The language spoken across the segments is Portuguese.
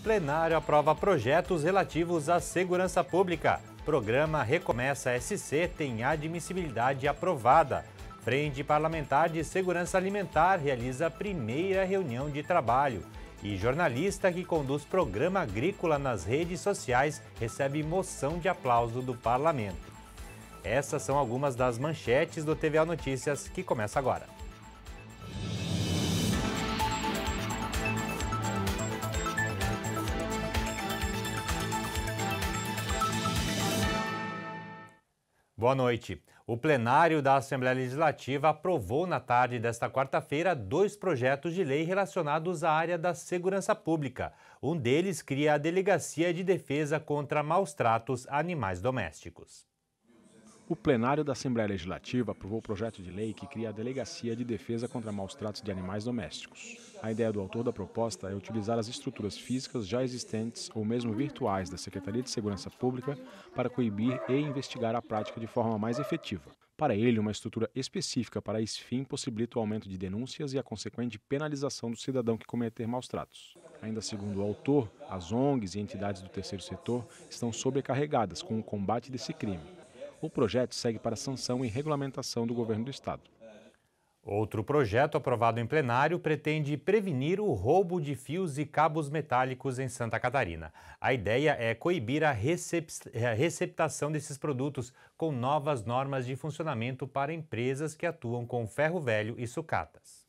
plenário aprova projetos relativos à segurança pública. Programa Recomeça SC tem admissibilidade aprovada. Frente Parlamentar de Segurança Alimentar realiza a primeira reunião de trabalho. E jornalista que conduz programa agrícola nas redes sociais recebe moção de aplauso do parlamento. Essas são algumas das manchetes do TVA Notícias que começa agora. Boa noite. O plenário da Assembleia Legislativa aprovou na tarde desta quarta-feira dois projetos de lei relacionados à área da segurança pública. Um deles cria a Delegacia de Defesa contra Maus Tratos a Animais Domésticos o plenário da Assembleia Legislativa aprovou o projeto de lei que cria a Delegacia de Defesa contra Maus Tratos de Animais Domésticos. A ideia do autor da proposta é utilizar as estruturas físicas já existentes ou mesmo virtuais da Secretaria de Segurança Pública para coibir e investigar a prática de forma mais efetiva. Para ele, uma estrutura específica para esse fim possibilita o aumento de denúncias e a consequente penalização do cidadão que cometer maus tratos. Ainda segundo o autor, as ONGs e entidades do terceiro setor estão sobrecarregadas com o combate desse crime o projeto segue para sanção e regulamentação do governo do estado. Outro projeto aprovado em plenário pretende prevenir o roubo de fios e cabos metálicos em Santa Catarina. A ideia é coibir a, recep a receptação desses produtos com novas normas de funcionamento para empresas que atuam com ferro velho e sucatas.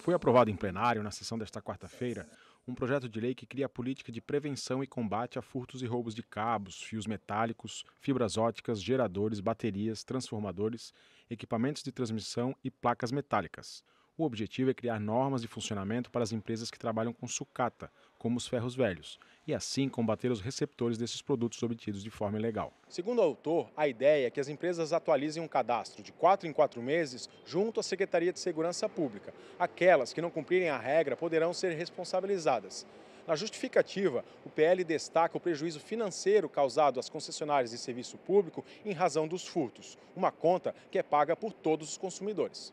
Foi aprovado em plenário, na sessão desta quarta-feira, um projeto de lei que cria a política de prevenção e combate a furtos e roubos de cabos, fios metálicos, fibras óticas, geradores, baterias, transformadores, equipamentos de transmissão e placas metálicas. O objetivo é criar normas de funcionamento para as empresas que trabalham com sucata, como os ferros velhos, e assim combater os receptores desses produtos obtidos de forma ilegal. Segundo o autor, a ideia é que as empresas atualizem um cadastro de 4 em 4 meses junto à Secretaria de Segurança Pública. Aquelas que não cumprirem a regra poderão ser responsabilizadas. Na justificativa, o PL destaca o prejuízo financeiro causado às concessionárias de serviço público em razão dos furtos, uma conta que é paga por todos os consumidores.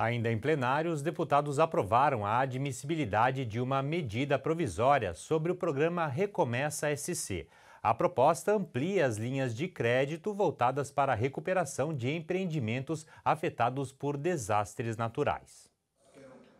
Ainda em plenário, os deputados aprovaram a admissibilidade de uma medida provisória sobre o programa Recomeça SC. A proposta amplia as linhas de crédito voltadas para a recuperação de empreendimentos afetados por desastres naturais.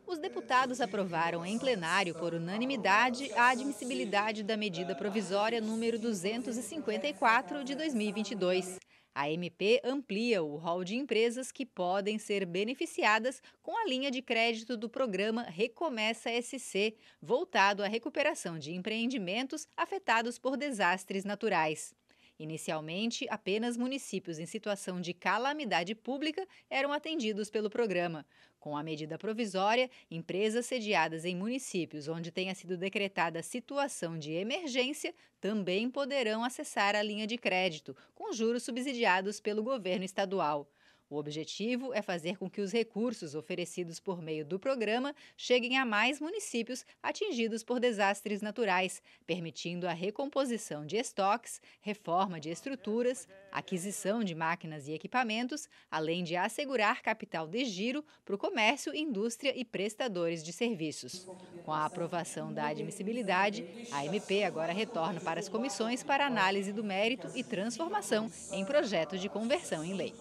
Os deputados aprovaram em plenário, por unanimidade, a admissibilidade da medida provisória número 254 de 2022. A MP amplia o rol de empresas que podem ser beneficiadas com a linha de crédito do programa Recomeça SC, voltado à recuperação de empreendimentos afetados por desastres naturais. Inicialmente, apenas municípios em situação de calamidade pública eram atendidos pelo programa. Com a medida provisória, empresas sediadas em municípios onde tenha sido decretada situação de emergência também poderão acessar a linha de crédito, com juros subsidiados pelo governo estadual. O objetivo é fazer com que os recursos oferecidos por meio do programa cheguem a mais municípios atingidos por desastres naturais, permitindo a recomposição de estoques, reforma de estruturas, aquisição de máquinas e equipamentos, além de assegurar capital de giro para o comércio, indústria e prestadores de serviços. Com a aprovação da admissibilidade, a MP agora retorna para as comissões para análise do mérito e transformação em projeto de conversão em lei.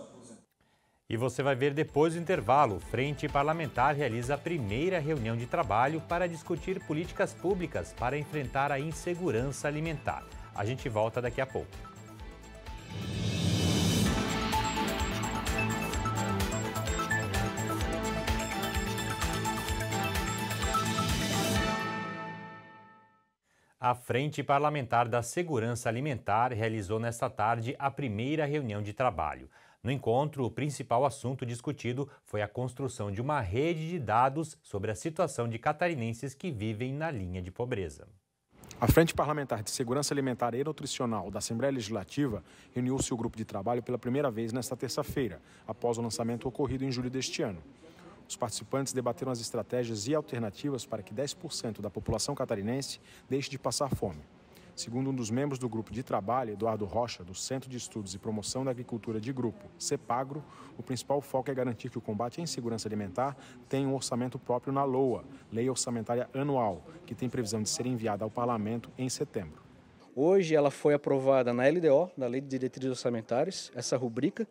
E você vai ver depois do intervalo. Frente Parlamentar realiza a primeira reunião de trabalho para discutir políticas públicas para enfrentar a insegurança alimentar. A gente volta daqui a pouco. A Frente Parlamentar da Segurança Alimentar realizou nesta tarde a primeira reunião de trabalho. No encontro, o principal assunto discutido foi a construção de uma rede de dados sobre a situação de catarinenses que vivem na linha de pobreza. A Frente Parlamentar de Segurança Alimentar e Nutricional da Assembleia Legislativa reuniu seu grupo de trabalho pela primeira vez nesta terça-feira, após o lançamento ocorrido em julho deste ano. Os participantes debateram as estratégias e alternativas para que 10% da população catarinense deixe de passar fome. Segundo um dos membros do grupo de trabalho, Eduardo Rocha, do Centro de Estudos e Promoção da Agricultura de Grupo, CEPAGRO, o principal foco é garantir que o combate à insegurança alimentar tenha um orçamento próprio na LOA, Lei Orçamentária Anual, que tem previsão de ser enviada ao Parlamento em setembro. Hoje ela foi aprovada na LDO, na Lei de Diretrizes Orçamentárias, essa rubrica,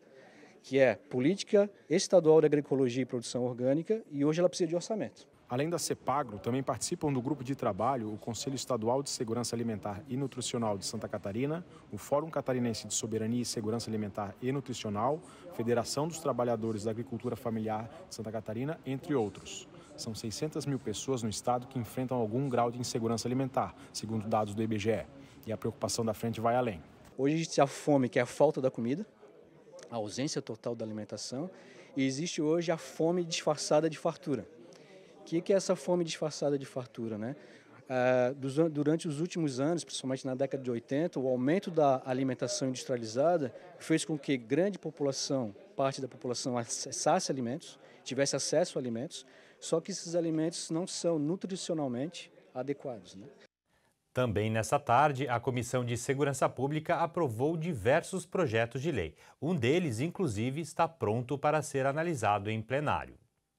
que é Política Estadual de Agroecologia e Produção Orgânica, e hoje ela precisa de orçamento. Além da CEPAGRO, também participam do grupo de trabalho o Conselho Estadual de Segurança Alimentar e Nutricional de Santa Catarina, o Fórum Catarinense de Soberania e Segurança Alimentar e Nutricional, Federação dos Trabalhadores da Agricultura Familiar de Santa Catarina, entre outros. São 600 mil pessoas no estado que enfrentam algum grau de insegurança alimentar, segundo dados do IBGE. E a preocupação da frente vai além. Hoje existe a fome, que é a falta da comida, a ausência total da alimentação, e existe hoje a fome disfarçada de fartura que, que é essa fome disfarçada de fartura, né? Uh, dos, durante os últimos anos, principalmente na década de 80, o aumento da alimentação industrializada fez com que grande população, parte da população, acessasse alimentos, tivesse acesso a alimentos, só que esses alimentos não são nutricionalmente adequados. Né? Também nessa tarde, a Comissão de Segurança Pública aprovou diversos projetos de lei. Um deles, inclusive, está pronto para ser analisado em plenário.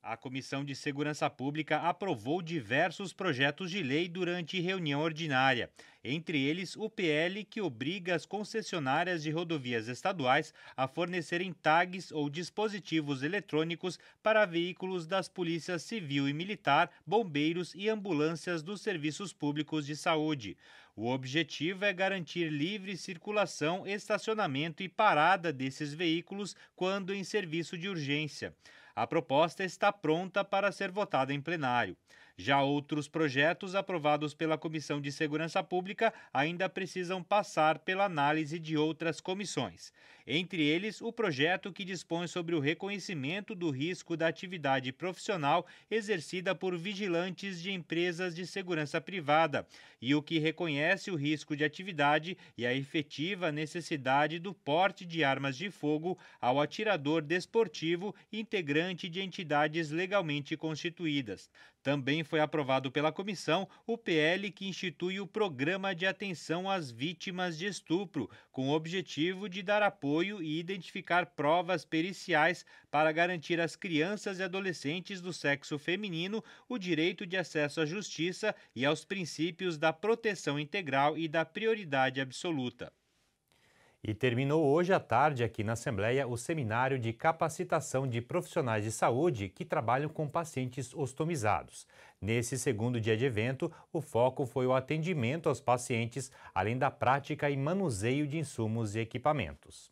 A Comissão de Segurança Pública aprovou diversos projetos de lei durante reunião ordinária, entre eles o PL que obriga as concessionárias de rodovias estaduais a fornecerem tags ou dispositivos eletrônicos para veículos das polícias civil e militar, bombeiros e ambulâncias dos serviços públicos de saúde. O objetivo é garantir livre circulação, estacionamento e parada desses veículos quando em serviço de urgência. A proposta está pronta para ser votada em plenário. Já outros projetos aprovados pela Comissão de Segurança Pública ainda precisam passar pela análise de outras comissões. Entre eles, o projeto que dispõe sobre o reconhecimento do risco da atividade profissional exercida por vigilantes de empresas de segurança privada e o que reconhece o risco de atividade e a efetiva necessidade do porte de armas de fogo ao atirador desportivo integrante de entidades legalmente constituídas. Também foi aprovado pela comissão o PL que institui o Programa de Atenção às Vítimas de Estupro, com o objetivo de dar apoio e identificar provas periciais para garantir às crianças e adolescentes do sexo feminino o direito de acesso à justiça e aos princípios da proteção integral e da prioridade absoluta. E terminou hoje à tarde aqui na Assembleia o seminário de capacitação de profissionais de saúde que trabalham com pacientes ostomizados. Nesse segundo dia de evento, o foco foi o atendimento aos pacientes, além da prática e manuseio de insumos e equipamentos.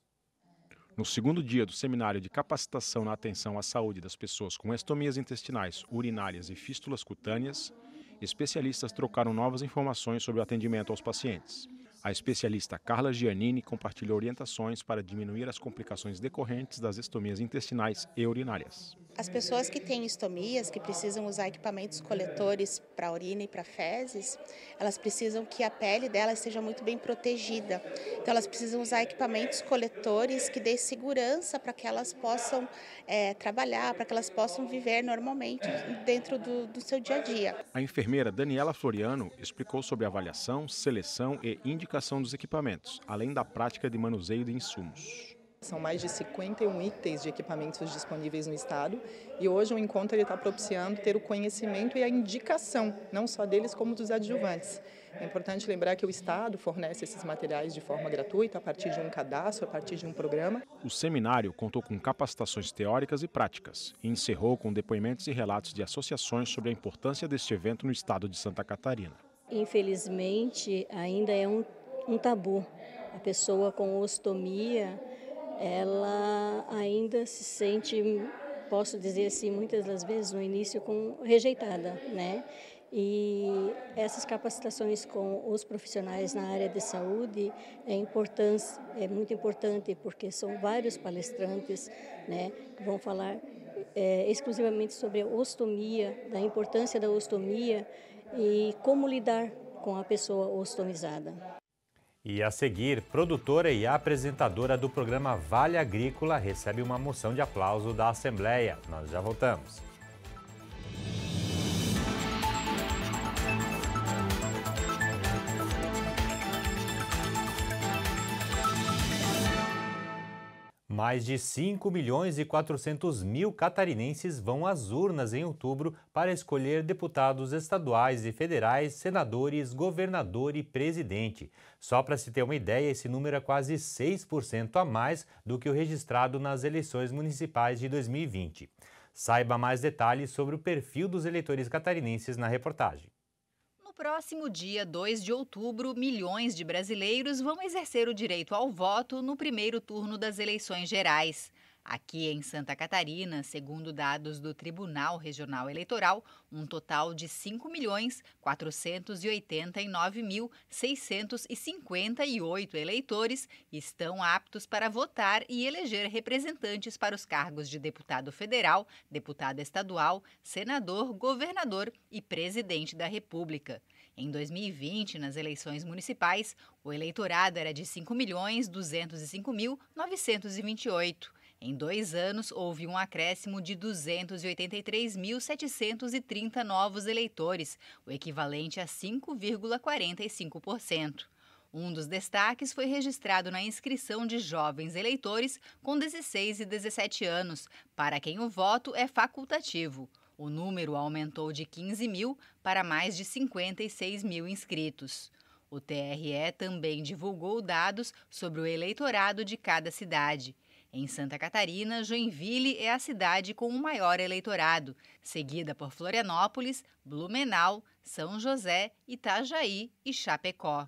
No segundo dia do seminário de capacitação na atenção à saúde das pessoas com estomias intestinais, urinárias e fístulas cutâneas, especialistas trocaram novas informações sobre o atendimento aos pacientes. A especialista Carla Giannini compartilhou orientações para diminuir as complicações decorrentes das estomias intestinais e urinárias. As pessoas que têm estomias, que precisam usar equipamentos coletores para urina e para fezes, elas precisam que a pele delas seja muito bem protegida. Então, elas precisam usar equipamentos coletores que dê segurança para que elas possam é, trabalhar, para que elas possam viver normalmente dentro do, do seu dia a dia. A enfermeira Daniela Floriano explicou sobre avaliação, seleção e indicação dos equipamentos, além da prática de manuseio de insumos. São mais de 51 itens de equipamentos disponíveis no Estado e hoje o encontro está propiciando ter o conhecimento e a indicação, não só deles como dos adjuvantes. É importante lembrar que o Estado fornece esses materiais de forma gratuita, a partir de um cadastro, a partir de um programa. O seminário contou com capacitações teóricas e práticas e encerrou com depoimentos e relatos de associações sobre a importância deste evento no Estado de Santa Catarina. Infelizmente, ainda é um, um tabu. A pessoa com ostomia ela ainda se sente, posso dizer assim, muitas das vezes no início com rejeitada, né? E essas capacitações com os profissionais na área de saúde é, importante é muito importante porque são vários palestrantes né, que vão falar é, exclusivamente sobre a ostomia, da importância da ostomia e como lidar com a pessoa ostomizada. E a seguir, produtora e apresentadora do programa Vale Agrícola recebe uma moção de aplauso da Assembleia. Nós já voltamos. Mais de 5 milhões e 400 mil catarinenses vão às urnas em outubro para escolher deputados estaduais e federais, senadores, governador e presidente. Só para se ter uma ideia, esse número é quase 6% a mais do que o registrado nas eleições municipais de 2020. Saiba mais detalhes sobre o perfil dos eleitores catarinenses na reportagem próximo dia 2 de outubro, milhões de brasileiros vão exercer o direito ao voto no primeiro turno das eleições gerais. Aqui em Santa Catarina, segundo dados do Tribunal Regional Eleitoral, um total de 5.489.658 eleitores estão aptos para votar e eleger representantes para os cargos de deputado federal, deputado estadual, senador, governador e presidente da República. Em 2020, nas eleições municipais, o eleitorado era de 5.205.928. Em dois anos, houve um acréscimo de 283.730 novos eleitores, o equivalente a 5,45%. Um dos destaques foi registrado na inscrição de jovens eleitores com 16 e 17 anos, para quem o voto é facultativo. O número aumentou de 15 mil para mais de 56 mil inscritos. O TRE também divulgou dados sobre o eleitorado de cada cidade. Em Santa Catarina, Joinville é a cidade com o maior eleitorado, seguida por Florianópolis, Blumenau, São José, Itajaí e Chapecó.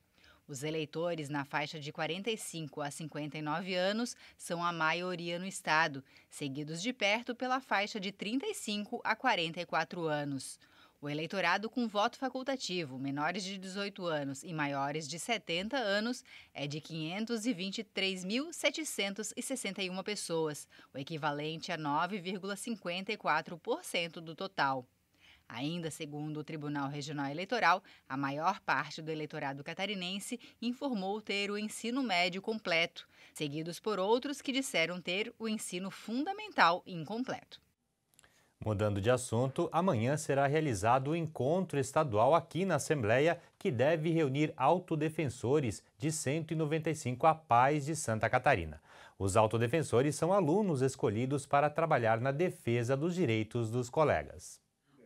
Os eleitores na faixa de 45 a 59 anos são a maioria no estado, seguidos de perto pela faixa de 35 a 44 anos. O eleitorado com voto facultativo, menores de 18 anos e maiores de 70 anos, é de 523.761 pessoas, o equivalente a 9,54% do total. Ainda segundo o Tribunal Regional Eleitoral, a maior parte do eleitorado catarinense informou ter o ensino médio completo, seguidos por outros que disseram ter o ensino fundamental incompleto. Mudando de assunto, amanhã será realizado o um encontro estadual aqui na Assembleia, que deve reunir autodefensores de 195 a paz de Santa Catarina. Os autodefensores são alunos escolhidos para trabalhar na defesa dos direitos dos colegas.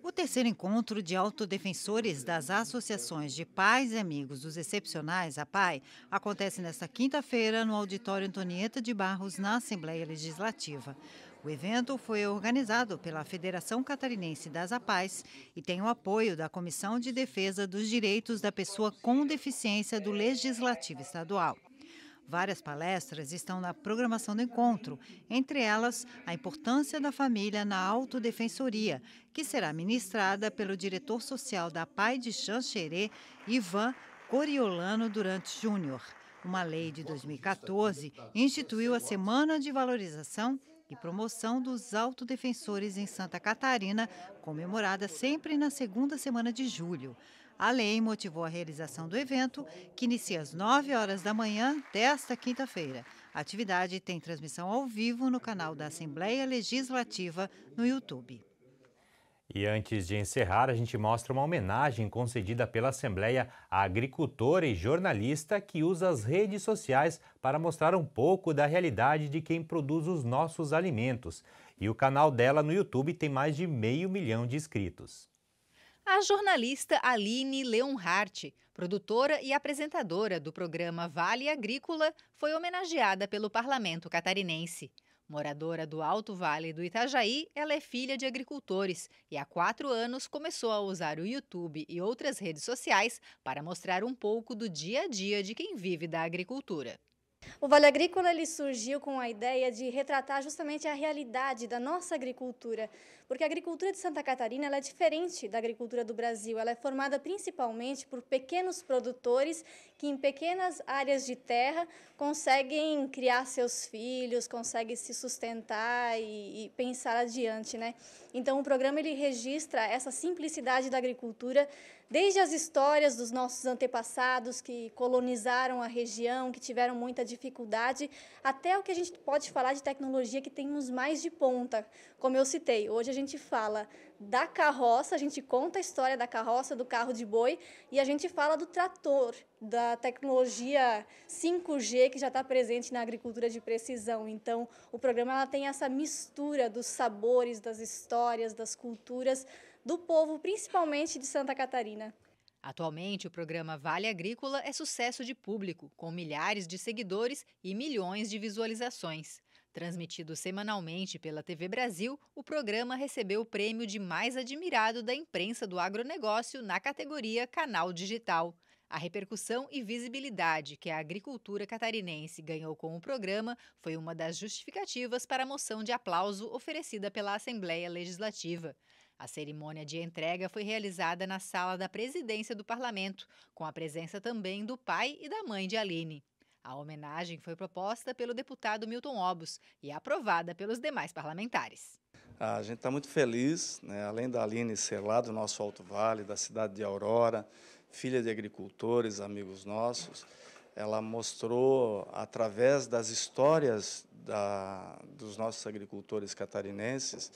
O terceiro encontro de autodefensores das associações de pais e amigos dos excepcionais, a PAI, acontece nesta quinta-feira no auditório Antonieta de Barros, na Assembleia Legislativa. O evento foi organizado pela Federação Catarinense das APAES e tem o apoio da Comissão de Defesa dos Direitos da Pessoa com Deficiência do Legislativo Estadual. Várias palestras estão na programação do encontro, entre elas a importância da família na autodefensoria, que será ministrada pelo diretor social da PAI de Xanxerê, Ivan Coriolano Durante Júnior. Uma lei de 2014 instituiu a Semana de Valorização e Promoção dos Autodefensores em Santa Catarina, comemorada sempre na segunda semana de julho. A lei motivou a realização do evento, que inicia às 9 horas da manhã desta quinta-feira. A atividade tem transmissão ao vivo no canal da Assembleia Legislativa no YouTube. E antes de encerrar, a gente mostra uma homenagem concedida pela Assembleia à agricultora e jornalista que usa as redes sociais para mostrar um pouco da realidade de quem produz os nossos alimentos. E o canal dela no YouTube tem mais de meio milhão de inscritos a jornalista Aline Leonhardt, produtora e apresentadora do programa Vale Agrícola, foi homenageada pelo parlamento catarinense. Moradora do Alto Vale do Itajaí, ela é filha de agricultores e há quatro anos começou a usar o YouTube e outras redes sociais para mostrar um pouco do dia a dia de quem vive da agricultura. O Vale Agrícola ele surgiu com a ideia de retratar justamente a realidade da nossa agricultura, porque a agricultura de Santa Catarina é diferente da agricultura do Brasil. Ela é formada principalmente por pequenos produtores que em pequenas áreas de terra conseguem criar seus filhos, conseguem se sustentar e, e pensar adiante, né? Então, o programa ele registra essa simplicidade da agricultura, desde as histórias dos nossos antepassados que colonizaram a região, que tiveram muita dificuldade, até o que a gente pode falar de tecnologia que temos mais de ponta, como eu citei, hoje a gente fala da carroça, a gente conta a história da carroça, do carro de boi, e a gente fala do trator, da tecnologia 5G que já está presente na agricultura de precisão. Então, o programa ela tem essa mistura dos sabores, das histórias, das culturas do povo, principalmente de Santa Catarina. Atualmente, o programa Vale Agrícola é sucesso de público, com milhares de seguidores e milhões de visualizações. Transmitido semanalmente pela TV Brasil, o programa recebeu o prêmio de mais admirado da imprensa do agronegócio na categoria Canal Digital. A repercussão e visibilidade que a agricultura catarinense ganhou com o programa foi uma das justificativas para a moção de aplauso oferecida pela Assembleia Legislativa. A cerimônia de entrega foi realizada na sala da presidência do parlamento, com a presença também do pai e da mãe de Aline. A homenagem foi proposta pelo deputado Milton Obos e é aprovada pelos demais parlamentares. Ah, a gente está muito feliz, né? além da Aline ser lá do nosso Alto Vale, da cidade de Aurora, filha de agricultores, amigos nossos, ela mostrou, através das histórias da, dos nossos agricultores catarinenses,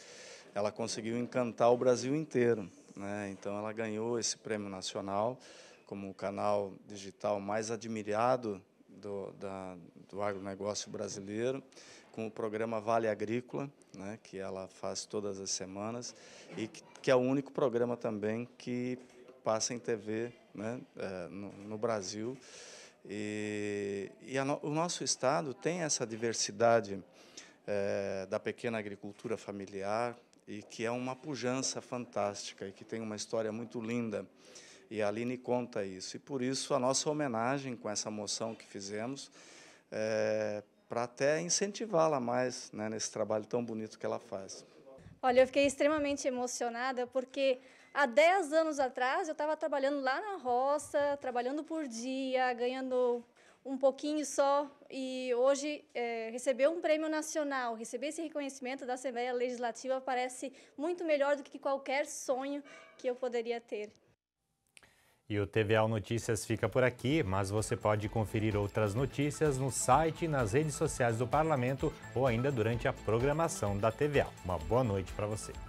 ela conseguiu encantar o Brasil inteiro. Né? Então, ela ganhou esse prêmio nacional como o canal digital mais admirado do, da, do agronegócio brasileiro, com o programa Vale Agrícola, né, que ela faz todas as semanas, e que, que é o único programa também que passa em TV né, é, no, no Brasil. E, e a, o nosso estado tem essa diversidade é, da pequena agricultura familiar, e que é uma pujança fantástica e que tem uma história muito linda. E a Aline conta isso. E por isso a nossa homenagem com essa moção que fizemos, é, para até incentivá-la mais né, nesse trabalho tão bonito que ela faz. Olha, eu fiquei extremamente emocionada porque há 10 anos atrás eu estava trabalhando lá na roça, trabalhando por dia, ganhando um pouquinho só e hoje é, receber um prêmio nacional, receber esse reconhecimento da Assembleia Legislativa parece muito melhor do que qualquer sonho que eu poderia ter. E o TVA Notícias fica por aqui, mas você pode conferir outras notícias no site, nas redes sociais do Parlamento ou ainda durante a programação da TVA. Uma boa noite para você.